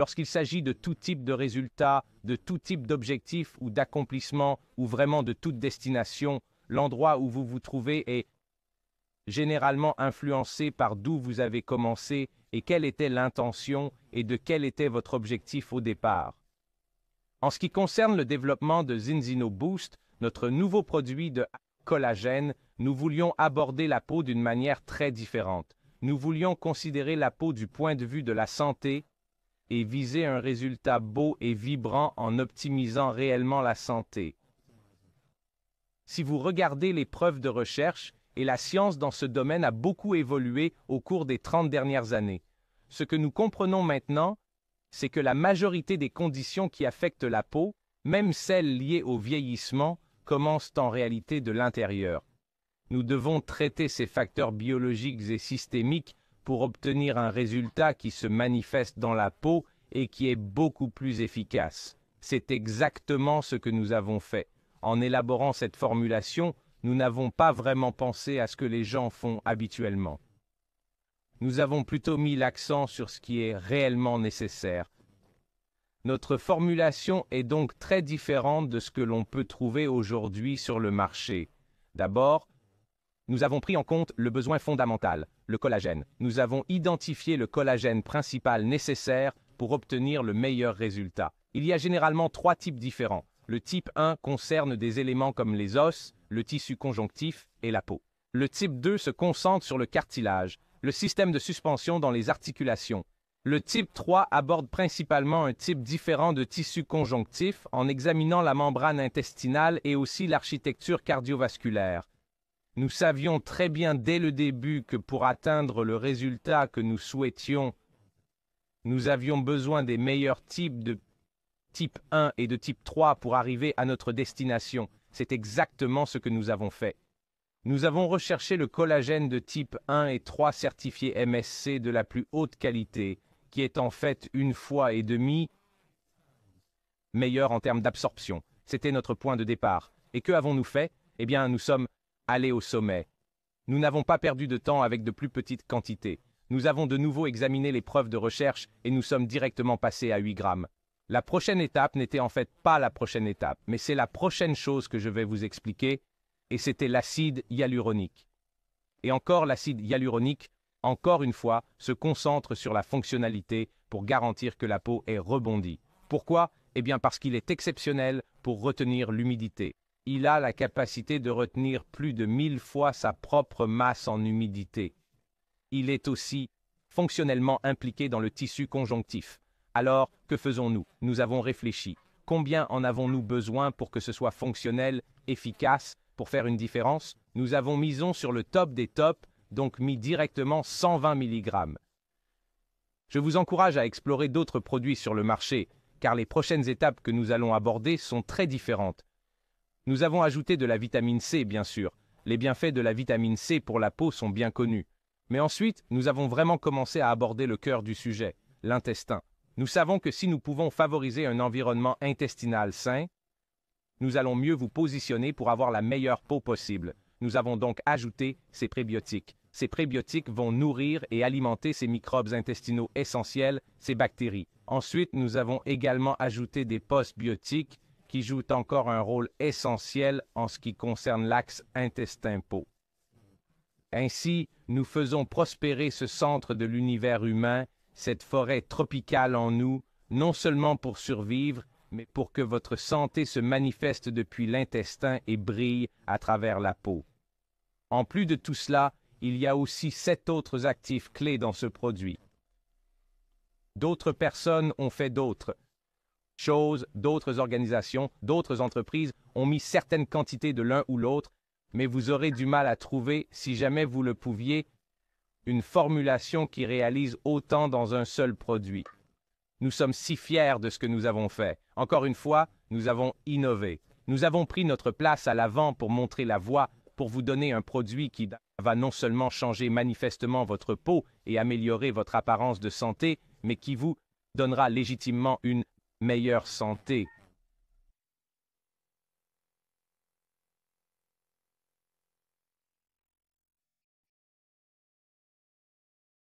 lorsqu'il s'agit de tout type de résultat, de tout type d'objectif ou d'accomplissement, ou vraiment de toute destination, l'endroit où vous vous trouvez est généralement influencé par d'où vous avez commencé et quelle était l'intention et de quel était votre objectif au départ. En ce qui concerne le développement de Zinzino Boost, notre nouveau produit de collagène, nous voulions aborder la peau d'une manière très différente. Nous voulions considérer la peau du point de vue de la santé, et viser un résultat beau et vibrant en optimisant réellement la santé. Si vous regardez les preuves de recherche, et la science dans ce domaine a beaucoup évolué au cours des 30 dernières années. Ce que nous comprenons maintenant, c'est que la majorité des conditions qui affectent la peau, même celles liées au vieillissement, commencent en réalité de l'intérieur. Nous devons traiter ces facteurs biologiques et systémiques pour obtenir un résultat qui se manifeste dans la peau et qui est beaucoup plus efficace. C'est exactement ce que nous avons fait. En élaborant cette formulation, nous n'avons pas vraiment pensé à ce que les gens font habituellement. Nous avons plutôt mis l'accent sur ce qui est réellement nécessaire. Notre formulation est donc très différente de ce que l'on peut trouver aujourd'hui sur le marché. D'abord, nous avons pris en compte le besoin fondamental, le collagène. Nous avons identifié le collagène principal nécessaire pour obtenir le meilleur résultat. Il y a généralement trois types différents. Le type 1 concerne des éléments comme les os, le tissu conjonctif et la peau. Le type 2 se concentre sur le cartilage, le système de suspension dans les articulations. Le type 3 aborde principalement un type différent de tissu conjonctif en examinant la membrane intestinale et aussi l'architecture cardiovasculaire. Nous savions très bien dès le début que pour atteindre le résultat que nous souhaitions, nous avions besoin des meilleurs types de type 1 et de type 3 pour arriver à notre destination. C'est exactement ce que nous avons fait. Nous avons recherché le collagène de type 1 et 3 certifié MSC de la plus haute qualité, qui est en fait une fois et demi meilleur en termes d'absorption. C'était notre point de départ. Et que avons-nous fait Eh bien, nous sommes aller au sommet. Nous n'avons pas perdu de temps avec de plus petites quantités. Nous avons de nouveau examiné les preuves de recherche et nous sommes directement passés à 8 grammes. La prochaine étape n'était en fait pas la prochaine étape, mais c'est la prochaine chose que je vais vous expliquer, et c'était l'acide hyaluronique. Et encore l'acide hyaluronique, encore une fois, se concentre sur la fonctionnalité pour garantir que la peau est rebondie. Pourquoi Eh bien parce qu'il est exceptionnel pour retenir l'humidité il a la capacité de retenir plus de mille fois sa propre masse en humidité. Il est aussi fonctionnellement impliqué dans le tissu conjonctif. Alors, que faisons-nous Nous avons réfléchi. Combien en avons-nous besoin pour que ce soit fonctionnel, efficace, pour faire une différence Nous avons misons sur le top des tops, donc mis directement 120 mg. Je vous encourage à explorer d'autres produits sur le marché, car les prochaines étapes que nous allons aborder sont très différentes nous avons ajouté de la vitamine C, bien sûr. Les bienfaits de la vitamine C pour la peau sont bien connus. Mais ensuite, nous avons vraiment commencé à aborder le cœur du sujet, l'intestin. Nous savons que si nous pouvons favoriser un environnement intestinal sain, nous allons mieux vous positionner pour avoir la meilleure peau possible. Nous avons donc ajouté ces prébiotiques. Ces prébiotiques vont nourrir et alimenter ces microbes intestinaux essentiels, ces bactéries. Ensuite, nous avons également ajouté des postbiotiques, qui jouent encore un rôle essentiel en ce qui concerne l'axe intestin-peau. Ainsi, nous faisons prospérer ce centre de l'univers humain, cette forêt tropicale en nous, non seulement pour survivre, mais pour que votre santé se manifeste depuis l'intestin et brille à travers la peau. En plus de tout cela, il y a aussi sept autres actifs clés dans ce produit. D'autres personnes ont fait d'autres, choses, d'autres organisations, d'autres entreprises ont mis certaines quantités de l'un ou l'autre, mais vous aurez du mal à trouver, si jamais vous le pouviez, une formulation qui réalise autant dans un seul produit. Nous sommes si fiers de ce que nous avons fait. Encore une fois, nous avons innové. Nous avons pris notre place à l'avant pour montrer la voie, pour vous donner un produit qui va non seulement changer manifestement votre peau et améliorer votre apparence de santé, mais qui vous donnera légitimement une meilleure santé,